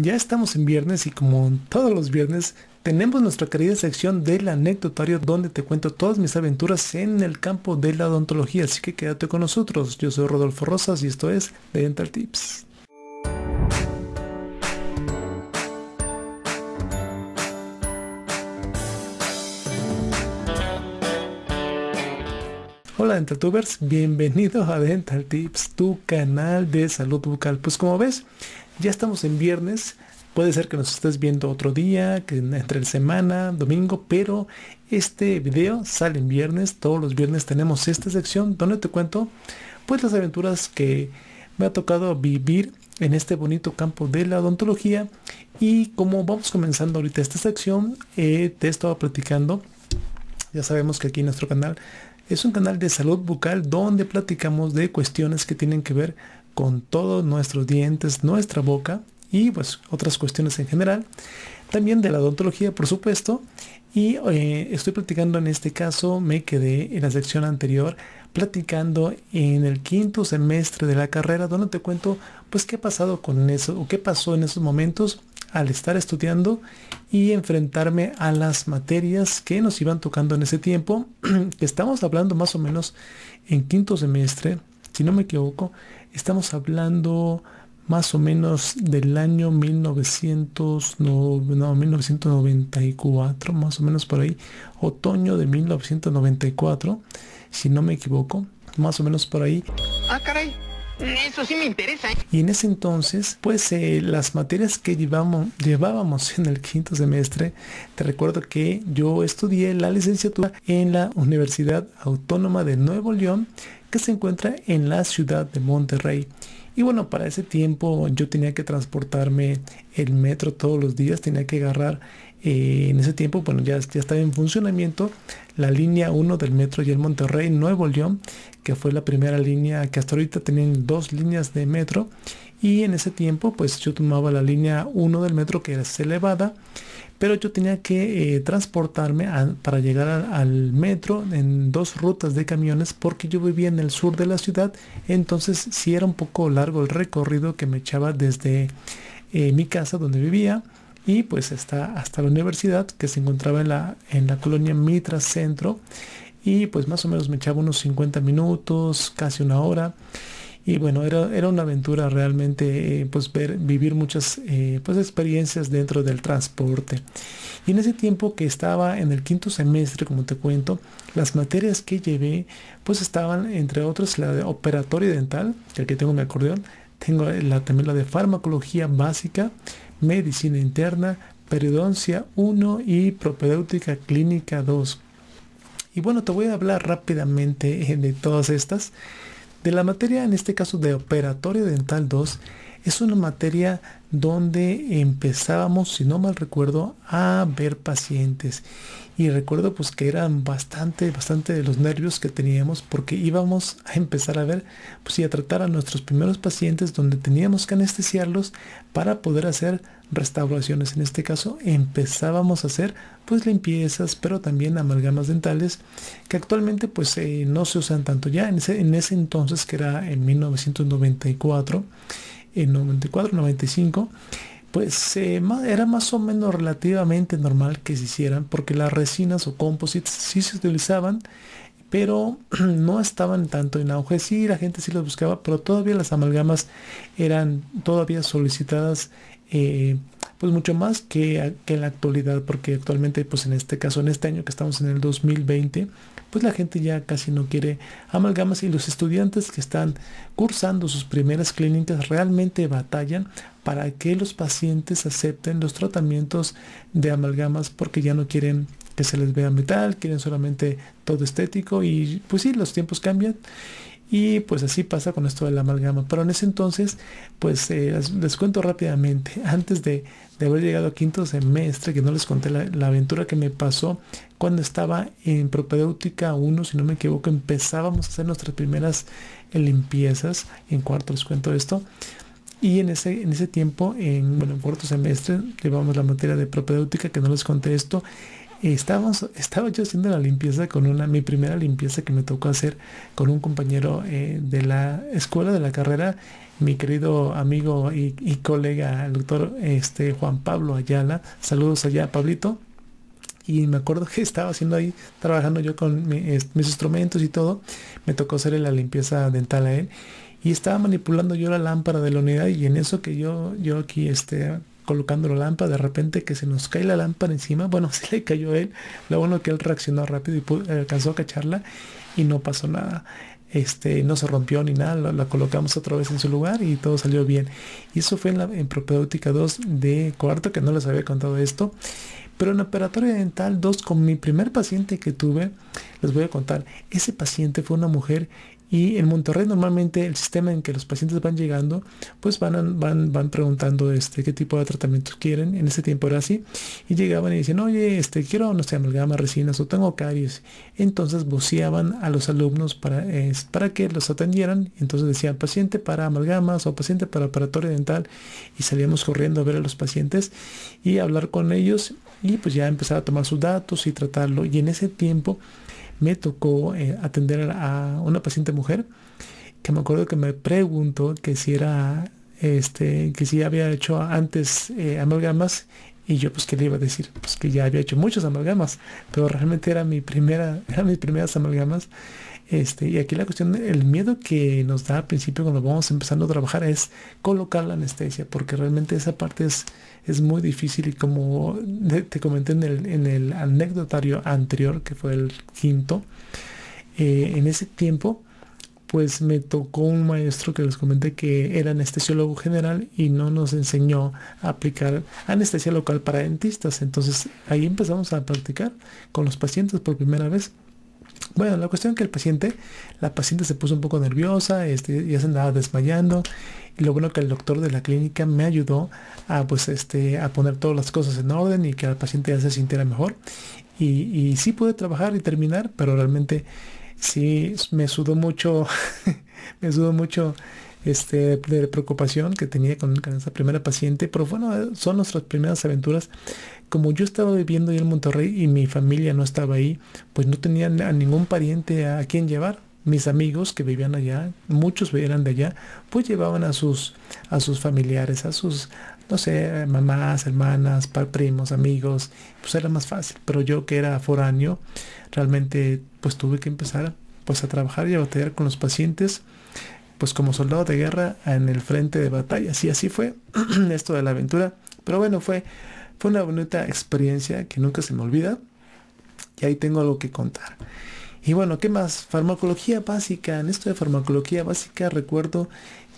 Ya estamos en viernes y como todos los viernes tenemos nuestra querida sección del anecdotario donde te cuento todas mis aventuras en el campo de la odontología, así que quédate con nosotros. Yo soy Rodolfo Rosas y esto es Dental Tips. Hola DentalTubers, bienvenido a Dental Tips, tu canal de salud bucal. Pues como ves, ya estamos en viernes. Puede ser que nos estés viendo otro día, que entre el semana, domingo, pero este video sale en viernes. Todos los viernes tenemos esta sección donde te cuento pues las aventuras que me ha tocado vivir en este bonito campo de la odontología. Y como vamos comenzando ahorita esta sección, eh, te estaba platicando. Ya sabemos que aquí nuestro canal es un canal de salud bucal donde platicamos de cuestiones que tienen que ver con todos nuestros dientes, nuestra boca y pues otras cuestiones en general. También de la odontología, por supuesto. Y eh, estoy platicando en este caso, me quedé en la sección anterior platicando en el quinto semestre de la carrera, donde te cuento pues qué ha pasado con eso o qué pasó en esos momentos al estar estudiando y enfrentarme a las materias que nos iban tocando en ese tiempo, que estamos hablando más o menos en quinto semestre, si no me equivoco, Estamos hablando más o menos del año 1994, más o menos por ahí, otoño de 1994, si no me equivoco, más o menos por ahí. Ah, caray. Eso sí me interesa. ¿eh? Y en ese entonces, pues eh, las materias que llevamos, llevábamos en el quinto semestre, te recuerdo que yo estudié la licenciatura en la Universidad Autónoma de Nuevo León, que se encuentra en la ciudad de Monterrey. Y bueno, para ese tiempo yo tenía que transportarme el metro todos los días, tenía que agarrar eh, en ese tiempo, bueno, ya, ya estaba en funcionamiento la línea 1 del metro y el Monterrey Nuevo León, que fue la primera línea que hasta ahorita tenían dos líneas de metro. Y en ese tiempo, pues yo tomaba la línea 1 del metro, que era elevada, pero yo tenía que eh, transportarme para llegar al metro en dos rutas de camiones porque yo vivía en el sur de la ciudad, entonces sí era un poco largo el recorrido que me echaba desde eh, mi casa donde vivía y pues está hasta la universidad que se encontraba en la, en la colonia Mitra Centro y pues más o menos me echaba unos 50 minutos, casi una hora y bueno, era, era una aventura realmente eh, pues ver, vivir muchas eh, pues experiencias dentro del transporte. Y en ese tiempo que estaba en el quinto semestre, como te cuento, las materias que llevé pues estaban entre otras la de operatoria dental, que aquí tengo mi acordeón, tengo la, también la de farmacología básica, medicina interna, periodoncia 1 y propedéutica clínica 2. Y bueno, te voy a hablar rápidamente eh, de todas estas. De la materia, en este caso de operatorio dental 2, es una materia donde empezábamos, si no mal recuerdo, a ver pacientes. Y recuerdo pues que eran bastante, bastante de los nervios que teníamos porque íbamos a empezar a ver, pues y a tratar a nuestros primeros pacientes donde teníamos que anestesiarlos para poder hacer restauraciones. En este caso empezábamos a hacer pues limpiezas, pero también amalgamas dentales que actualmente pues eh, no se usan tanto ya en ese, en ese entonces que era en 1994 en 94, 95, pues eh, era más o menos relativamente normal que se hicieran porque las resinas o composites sí se utilizaban, pero no estaban tanto en auge. Sí, la gente sí los buscaba, pero todavía las amalgamas eran todavía solicitadas eh, pues mucho más que, en la actualidad, porque actualmente, pues en este caso, en este año que estamos en el 2020, pues la gente ya casi no quiere amalgamas y los estudiantes que están cursando sus primeras clínicas realmente batallan para que los pacientes acepten los tratamientos de amalgamas porque ya no quieren que se les vea metal, quieren solamente todo estético y pues sí, los tiempos cambian. Y pues así pasa con esto de la amalgama. Pero en ese entonces, pues eh, les, cuento rápidamente, antes de, de haber llegado a quinto semestre, que no les conté la, aventura que me pasó cuando estaba en propedéutica 1, si no me equivoco, empezábamos a hacer nuestras primeras limpiezas. En cuarto les cuento esto. Y en ese, en ese tiempo, en, bueno, en cuarto semestre, llevamos la materia de propedéutica, que no les conté esto. Estábamos, estaba yo haciendo la limpieza con una, mi primera limpieza que me tocó hacer con un compañero eh, de la escuela de la carrera, mi querido amigo y, colega, el doctor este, Juan Pablo Ayala. Saludos allá, Pablito. Y me acuerdo que estaba haciendo ahí, trabajando yo con mis instrumentos y todo. Me tocó hacerle la limpieza dental a él. Y estaba manipulando yo la lámpara de la unidad y en eso que yo, yo aquí este, colocando la lámpara, de repente que se nos cae la lámpara encima, bueno, se le cayó a él, lo bueno que él reaccionó rápido y alcanzó a cacharla y no pasó nada. Este, no se rompió ni nada, la, colocamos otra vez en su lugar y todo salió bien. Y eso fue en, la, en 2 de cuarto, que no les había contado esto. Pero en operatoria dental 2, con mi primer paciente que tuve, les voy a contar, ese paciente fue una mujer y en Monterrey normalmente el sistema en que los pacientes van llegando, pues van, van, van preguntando este, qué tipo de tratamientos quieren. En ese tiempo era así. Y llegaban y decían, oye, este, quiero, no sé, amalgama, resinas o tengo caries. Entonces voceaban a los alumnos para, para que los atendieran. Entonces decían, paciente para amalgamas o paciente para operatorio dental. Y salíamos corriendo a ver a los pacientes y hablar con ellos. Y pues ya empezar a tomar sus datos y tratarlo. Y en ese tiempo me tocó eh, atender a una paciente mujer que me acuerdo que me preguntó que si era este que si había hecho antes eh, amalgamas y yo pues que le iba a decir pues que ya había hecho muchas amalgamas pero realmente era mi primera eran mis primeras amalgamas este, y aquí la cuestión, el miedo que nos da al principio cuando vamos empezando a trabajar es colocar la anestesia, porque realmente esa parte es, es muy difícil y como te comenté en el, anecdotario anterior, que fue el quinto, eh, en ese tiempo, pues me tocó un maestro que les comenté que era anestesiólogo general y no nos enseñó a aplicar anestesia local para dentistas. Entonces ahí empezamos a practicar con los pacientes por primera vez bueno, la cuestión es que el paciente, la paciente se puso un poco nerviosa, este, ya se andaba desmayando. Y lo bueno que el doctor de la clínica me ayudó a pues este a poner todas las cosas en orden y que la paciente ya se sintiera mejor. Y, sí pude trabajar y terminar, pero realmente sí me sudó mucho, me sudó mucho este, de preocupación que tenía con, con esa primera paciente, pero bueno, son nuestras primeras aventuras como yo estaba viviendo ahí en Monterrey y mi familia no estaba ahí, pues no tenían a ningún pariente a quien llevar. Mis amigos que vivían allá, muchos eran de allá, pues llevaban a sus, a sus familiares, a sus, no sé, mamás, hermanas, primos, amigos, pues era más fácil. Pero yo que era foráneo, realmente pues tuve que empezar pues a trabajar y a batallar con los pacientes pues como soldado de guerra en el frente de batalla. Y así fue esto de la aventura. Pero bueno, fue fue una bonita experiencia que nunca se me olvida. Y ahí tengo algo que contar. Y bueno, ¿qué más? Farmacología básica. En esto de farmacología básica recuerdo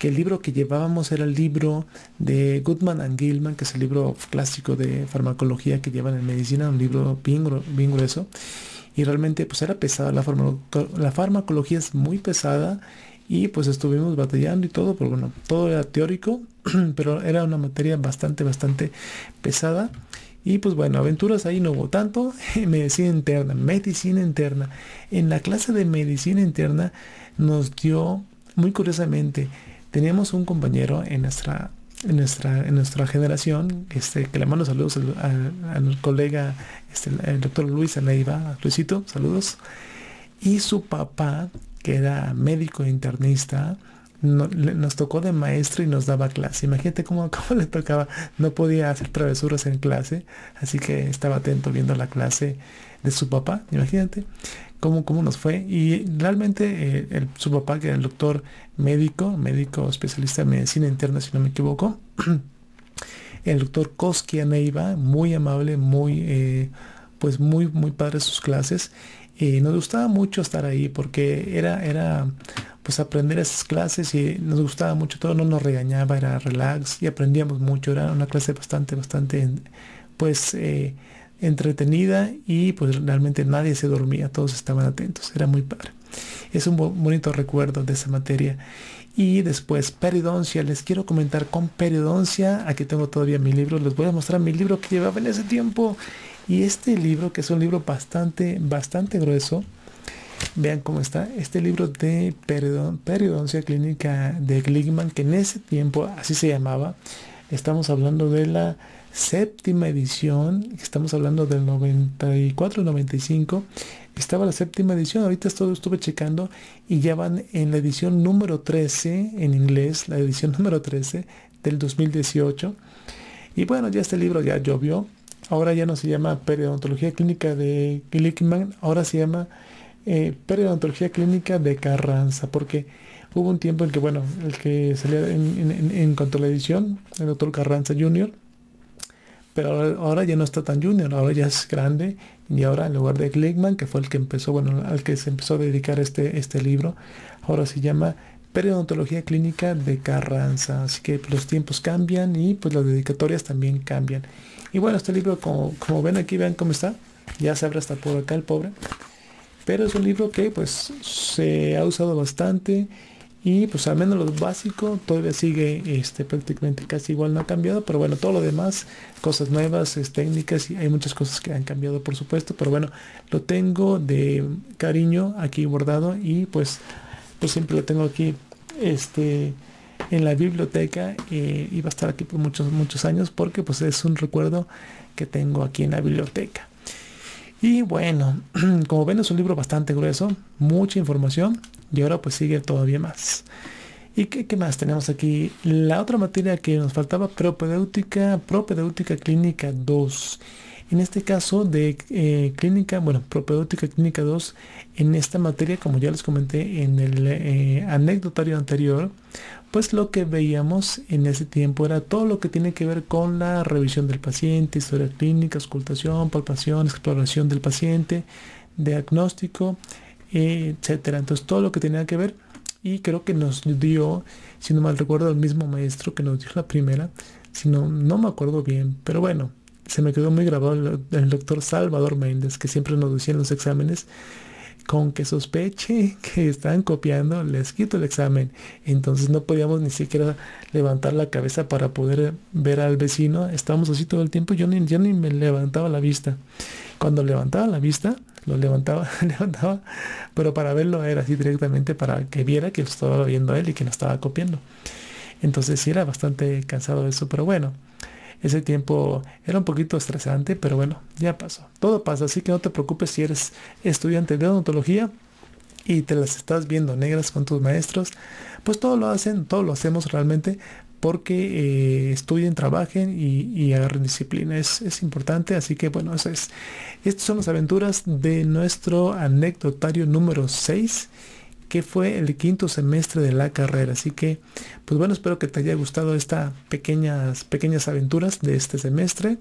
que el libro que llevábamos era el libro de Goodman and Gilman, que es el libro clásico de farmacología que llevan en medicina, un libro bien, bien grueso. Y realmente pues era pesada, la, la farmacología es muy pesada y pues estuvimos batallando y todo, pero pues, bueno, todo era teórico, pero era una materia bastante, bastante pesada. Y pues bueno, aventuras ahí no hubo tanto. Medicina interna, medicina interna. En la clase de medicina interna nos dio, muy curiosamente, teníamos un compañero en nuestra, en nuestra, en nuestra generación, este, que le mando saludos al, colega, este, el doctor Luis Aneiva, Luisito, saludos. Y su papá que era médico internista, nos tocó de maestro y nos daba clase. Imagínate cómo, le tocaba. No podía hacer travesuras en clase, así que estaba atento viendo la clase de su papá. Imagínate cómo, cómo nos fue. Y realmente eh, el, su papá, que era el doctor médico, médico especialista en medicina interna, si no me equivoco, el doctor Koski Neiva, muy amable, muy... Eh, pues muy muy padre sus clases y nos gustaba mucho estar ahí porque era, era pues aprender esas clases y nos gustaba mucho, todo no nos regañaba, era relax y aprendíamos mucho, era una clase bastante, bastante pues eh, entretenida y pues realmente nadie se dormía, todos estaban atentos, era muy padre. Es un bonito recuerdo de esa materia. Y después periodoncia, les quiero comentar con periodoncia, aquí tengo todavía mi libro, les voy a mostrar mi libro que llevaba en ese tiempo y este libro, que es un libro bastante, bastante grueso, vean cómo está, este libro de periodoncia clínica de Glickman, que en ese tiempo así se llamaba, estamos hablando de la séptima edición, estamos hablando del 94-95, estaba la séptima edición, ahorita todo estuve checando y ya van en la edición número 13 en inglés, la edición número 13 del 2018. Y bueno, ya este libro ya llovió, ahora ya no se llama periodontología clínica de Glickman, ahora se llama eh, periodontología clínica de Carranza, porque hubo un tiempo en que, bueno, el que salía en, cuanto a la edición, el doctor Carranza Jr., pero ahora, ya no está tan junior, ahora ya es grande y ahora en lugar de Glickman, que fue el que empezó, bueno, al que se empezó a dedicar este, este libro, ahora se llama periodontología clínica de Carranza. Así que los tiempos cambian y pues las dedicatorias también cambian. Y bueno, este libro, como, ven aquí, vean cómo está. Ya se abre hasta por acá el pobre. Pero es un libro que pues se ha usado bastante y pues al menos lo básico todavía sigue este prácticamente casi igual no ha cambiado pero bueno todo lo demás cosas nuevas técnicas y hay muchas cosas que han cambiado por supuesto pero bueno lo tengo de cariño aquí bordado y pues pues siempre lo tengo aquí este en la biblioteca iba y a estar aquí por muchos, muchos años porque pues es un recuerdo que tengo aquí en la biblioteca. Y bueno, como ven es un libro bastante grueso, mucha información y ahora pues sigue todavía más. ¿Y qué, qué, más tenemos aquí? La otra materia que nos faltaba, propedéutica, propedéutica clínica 2. En este caso de eh, clínica, bueno, propedéutica clínica 2, en esta materia, como ya les comenté en el anécdotario eh, anecdotario anterior, pues lo que veíamos en ese tiempo era todo lo que tiene que ver con la revisión del paciente, historia clínica, auscultación, palpación, exploración del paciente, diagnóstico, etcétera. Entonces todo lo que tenía que ver y creo que nos dio, si no mal recuerdo, el mismo maestro que nos dio la primera, si no, no me acuerdo bien, pero bueno, se me quedó muy grabado el, el doctor Salvador Méndez, que siempre nos decía en los exámenes con que sospeche que están copiando, les quito el examen. Entonces no podíamos ni siquiera levantar la cabeza para poder ver al vecino. Estábamos así todo el tiempo. Yo ni, yo ni me levantaba la vista. Cuando levantaba la vista, lo levantaba, levantaba, pero para verlo era así directamente para que viera que estaba viendo él y que no estaba copiando. Entonces sí era bastante cansado eso, pero bueno. Ese tiempo era un poquito estresante, pero bueno, ya pasó. Todo pasa, así que no te preocupes si eres estudiante de odontología y te las estás viendo negras con tus maestros, pues todo lo hacen, todo lo hacemos realmente porque eh, estudien, trabajen y, agarren disciplina. Es, es, importante, así que bueno, eso es. Estas son las aventuras de nuestro anecdotario número 6 que fue el quinto semestre de la carrera. Así que, pues bueno, espero que te haya gustado estas pequeñas, pequeñas aventuras de este semestre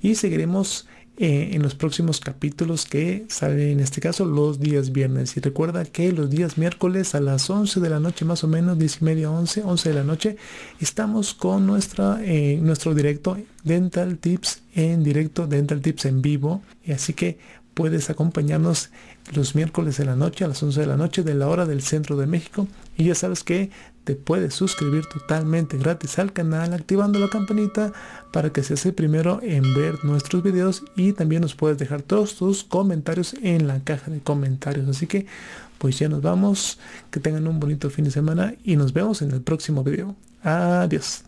y seguiremos eh, en los próximos capítulos que salen en este caso los días viernes y recuerda que los días miércoles a las 11 de la noche más o menos 10 y media 11 11 de la noche estamos con nuestra eh, nuestro directo dental tips en directo dental tips en vivo y así que puedes acompañarnos los miércoles de la noche a las 11 de la noche de la hora del centro de México. Y ya sabes que te puedes suscribir totalmente gratis al canal activando la campanita para que seas el primero en ver nuestros videos y también nos puedes dejar todos tus comentarios en la caja de comentarios. Así que pues ya nos vamos, que tengan un bonito fin de semana y nos vemos en el próximo video. Adiós.